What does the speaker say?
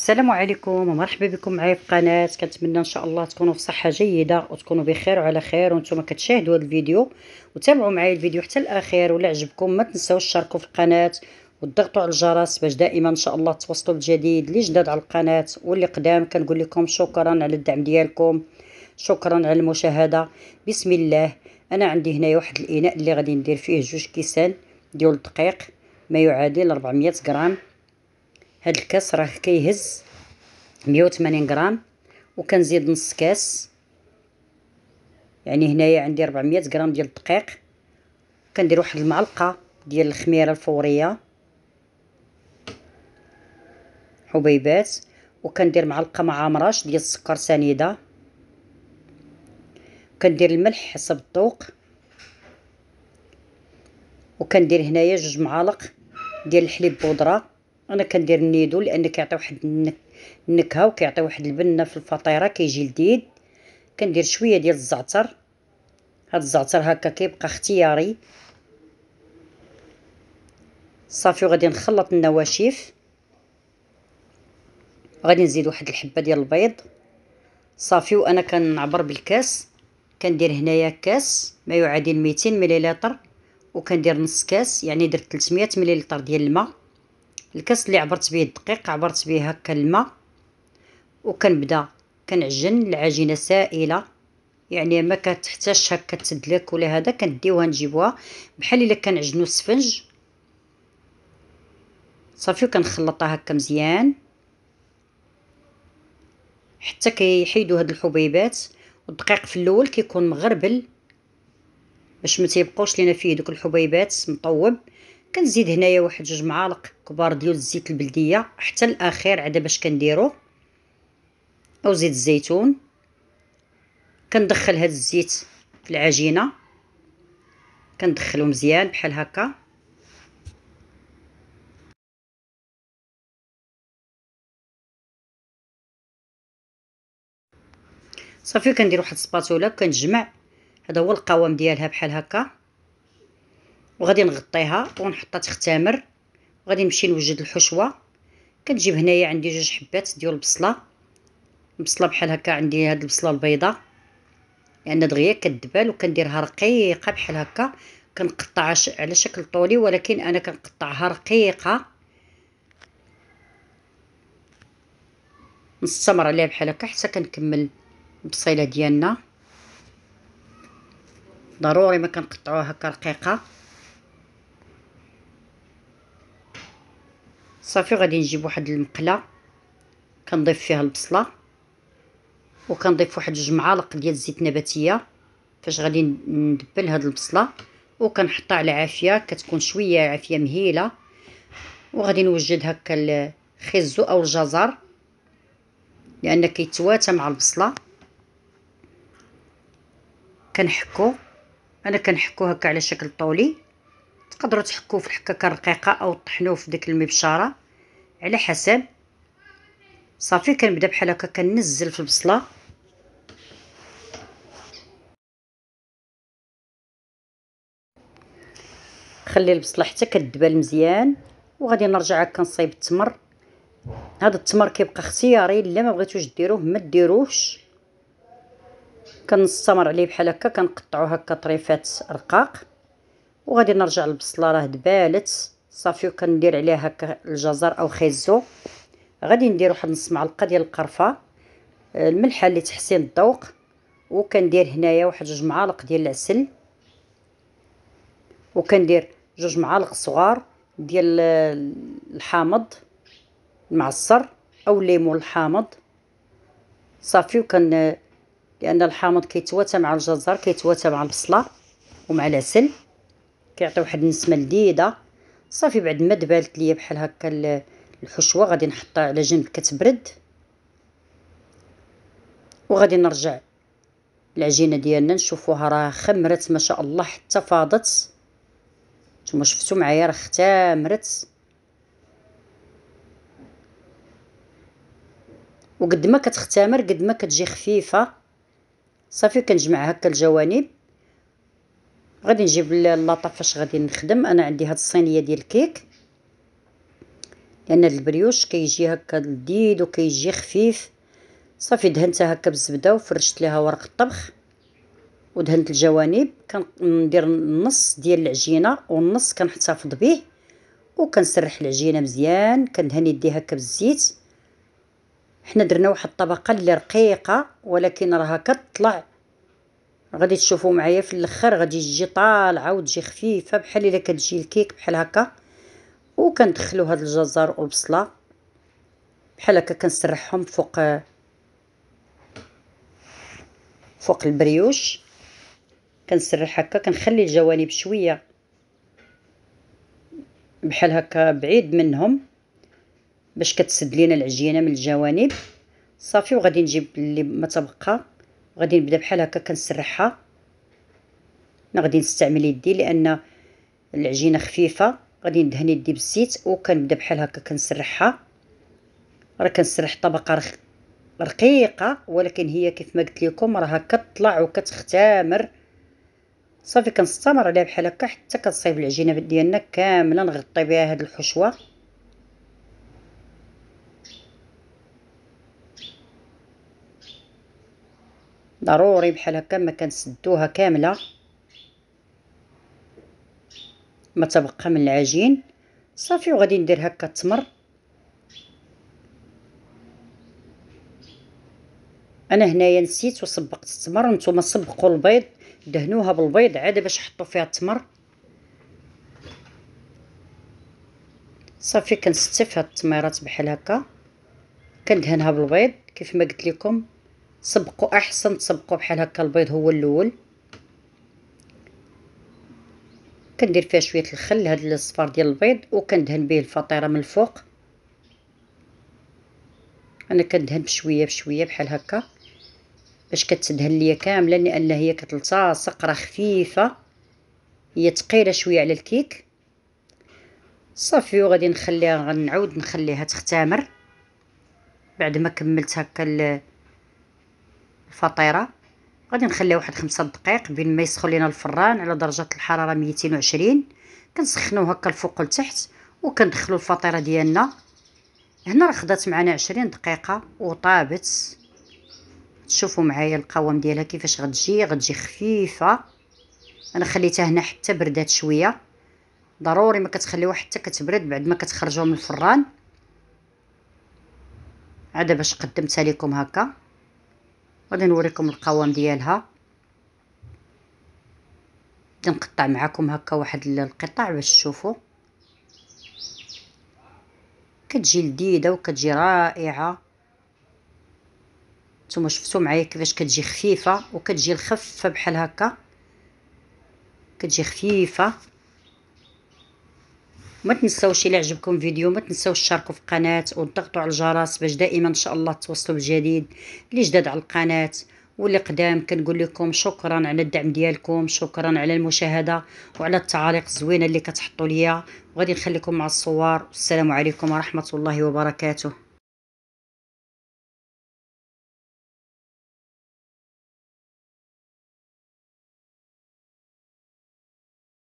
السلام عليكم ومرحبا بكم معايا في القناه كنتمنى ان شاء الله تكونوا في صحه جيده وتكونوا بخير وعلى خير وانتم كتشاهدوا هذا الفيديو وتابعوا معايا الفيديو حتى الاخير ولا عجبكم ما تنساوش تشاركوا في القناه وتضغطوا على الجرس باش دائما ان شاء الله توصلوا بالجديد اللي جداد على القناه واللي قدام كنقول لكم شكرا على الدعم ديالكم شكرا على المشاهده بسم الله انا عندي هنايا واحد الاناء اللي غادي ندير فيه جوج كيسان ديال الدقيق ما يعادل 400 غرام هاد الكاس راه كيهز مية وثمانين غرام وكنزيد نص كاس يعني هنايا عندي 400 غرام ديال الدقيق كندير واحد المعلقه ديال الخميره الفوريه حبيبات وكندير معلقه معامراش ديال السكر سنيده كندير الملح حسب الذوق وكندير هنايا جوج معالق ديال الحليب بودره انا كندير النيدو لان كيعطي واحد النكهه وكيعطي واحد البنه في الفطيره كيجي لذيذ كندير شويه ديال الزعتر هاد الزعتر هكا كيبقى اختياري صافي وغادي نخلط النواشف غادي نزيد واحد الحبه ديال البيض صافي وانا كنعبر بالكاس كندير هنايا كاس ما يعادل 200 مليلتر وكندير نص كاس يعني درت 300 مليلتر ديال الماء الكاس اللي عبرت به الدقيق عبرت به هكا الماء وكنبدا كنعجن العجينه سائله يعني ما كتحتاجش هكا تدلك ولا هذا كنديوها نجيبوها بحال الا كنعجنو السفنج صافي وكنخلطها هكا مزيان حتى كيحيدوا هاد الحبيبات والدقيق في الاول كيكون مغربل باش ما تيبقاوش لينا فيه دوك الحبيبات مطوب كنزيد هنايا واحد جوج معالق كبار ديال الزيت البلديه حتى الاخير عاد باش كنديرو او زيت الزيتون كندخل هاد الزيت في العجينه كندخلو مزيان بحال هكا صافي كندير واحد السباتولا كنجمع هذا هو القوام ديالها بحال هكا وغادي نغطيها ونحطها تختمر وغادي نمشي نوجد الحشوه كنجيب هنايا عندي جوج حبات ديال البصله البصله بحال هكا عندي هاد البصله البيضاء لان يعني دغيا كدبال وكنديرها رقيقه بحال هكا كنقطعها على شكل طولي ولكن انا كنقطعها رقيقه نستمر عليها بحال هكا حتى كنكمل البصيله ديالنا ضروري ما كنقطعوها هكا رقيقه صافي غادي نجيب واحد المقله كنضيف فيها البصله وكنضيف واحد جوج معالق ديال الزيت النباتيه فاش غادي ندبل هاد البصله وكنحطها على عافيه كتكون شويه عافيه مهيله وغادي نوجد هكا الخيزو او الجزر لان كيتواتى مع البصله كنحكو انا كنحكو هكا على شكل طولي تقدروا تحكوه في الحكاكه الرقيقه او طحنوه في ديك المبشره على حسب صافي كنبدا بحال هكا كنزل في البصله خلي البصله حتى كدبل مزيان وغادي نرجع كنصايب التمر هذا التمر كيبقى اختياري الا ما بغيتوش ديروه ما ديروهش كنستمر عليه بحال هكا كنقطعو هكا طريفات رقاق وغادي نرجع البصله راه دبالت صافي وكندير عليها هكا الجزر او خيزو غادي ندير واحد نص معلقه ديال القرفه آه، الملحه اللي تحسين الذوق وكندير هنايا واحد جوج معالق ديال العسل وكندير جوج معالق صغار ديال آه، الحامض المعصر او الليمون الحامض صافي وكن آه، لان الحامض كيتواتى مع الجزر كيتواتى مع البصله ومع العسل كيعطي واحد النسمه لذيذه صافي بعد ما دبالت ليا بحال هكا الحشوه غادي نحطها على جنب كتبرد وغادي نرجع العجينه ديالنا نشوفوها راه خمرت ما شاء الله حتى فاضت نتوما شفتو معايا راه ختامرت وقد ما كتختمر قد ما كتجي خفيفه صافي كنجمع هكا الجوانب غادي نجيب اللاطه فاش غادي نخدم انا عندي هاد الصينيه ديال الكيك لان البريوش كيجي هكا لذيذ وكيجي خفيف صافي دهنتها هكا بالزبده وفرشت ليها ورق الطبخ ودهنت الجوانب كندير النص ديال العجينه والنص كنحتفظ به وكنسرح العجينه مزيان كندهن يدي هكا بالزيت حنا درنا واحد الطبقه اللي رقيقه ولكن راها كتطلع غادي تشوفوا معايا في الاخر غادي تجي طالعه وتجي خفيفه بحال الا كتجي الكيك بحال هكا وكندخلوا هاد الجزر والبصله بحال هكا كنسرحهم فوق فوق البريوش كنسرح هكا كنخلي الجوانب شويه بحال هكا بعيد منهم باش كتسد لينا العجينه من الجوانب صافي وغادي نجيب اللي ما تبقى غادي نبدا بحال هكا كنسرحها انا غادي نستعمل يدي لان العجينه خفيفه غادي ندهن يدي بالزيت وكنبدا بحال هكا كنسرحها راه كنسرح طبقه رخ... رقيقه ولكن هي كيف ما قلت لكم راها كتطلع وكتختامر صافي كنستمر عليها بحال هكا حتى كتصايب العجينه ديالنا كامله نغطي بها هاد الحشوه ضروري بحال هكا ما كنسدوها كامله ما تبقى من العجين صافي وغادي ندير هكا التمر انا هنايا نسيت وصبقت التمر نتوما صبقوا البيض دهنوها بالبيض عاد باش حطوا فيها التمر صافي كنستف هاد التميرات بحال هكا كندهنها بالبيض كيف ما قلت لكم سبقوا احسن تسبقوا بحال هكا البيض هو الاول كندير فيها شويه الخل هاد الصفار ديال البيض وكندهن به الفطيره من الفوق انا كندهن بشويه بشويه بحال هكا باش كتدهن ليا كامله لان هي كتلتصق راه خفيفه هي ثقيله شويه على الكيك صافي وغادي نخليها غنعاود نخليها تختمر بعد ما كملت هكا فطيره غادي نخليها واحد خمسة دقائق بين ما يسخن لينا الفران على درجه الحراره 220 كنسخنوه هكا الفوق لتحت وكندخلو الفطيره ديالنا هنا راه خدات معنا 20 دقيقه وطابت تشوفوا معايا القوام ديالها كيفاش غتجي غتجي خفيفه انا خليتها هنا حتى بردات شويه ضروري ما كتخليوها حتى كتبرد بعد ما كتخرجوها من الفران عاد باش قدمتها لكم هكا غادي نوريكم القوام ديالها تنقطع معكم هكا واحد القطع باش تشوفوا كتجي لذيذه وكتجي رائعه نتوما شفتوا معايا كيفاش كتجي خفيفه وكتجي الخفه بحال هكا كتجي خفيفه ما تنساوش الى عجبكم الفيديو ما تنساوش تشاركوا في القناه وتضغطوا على الجرس باش دائما ان شاء الله توصلوا بالجديد اللي جداد على القناه واللي قدام كنقول لكم شكرا على الدعم ديالكم شكرا على المشاهده وعلى التعاليق الزوينه اللي كتحطوا ليا وغادي نخليكم مع الصور والسلام عليكم ورحمه الله وبركاته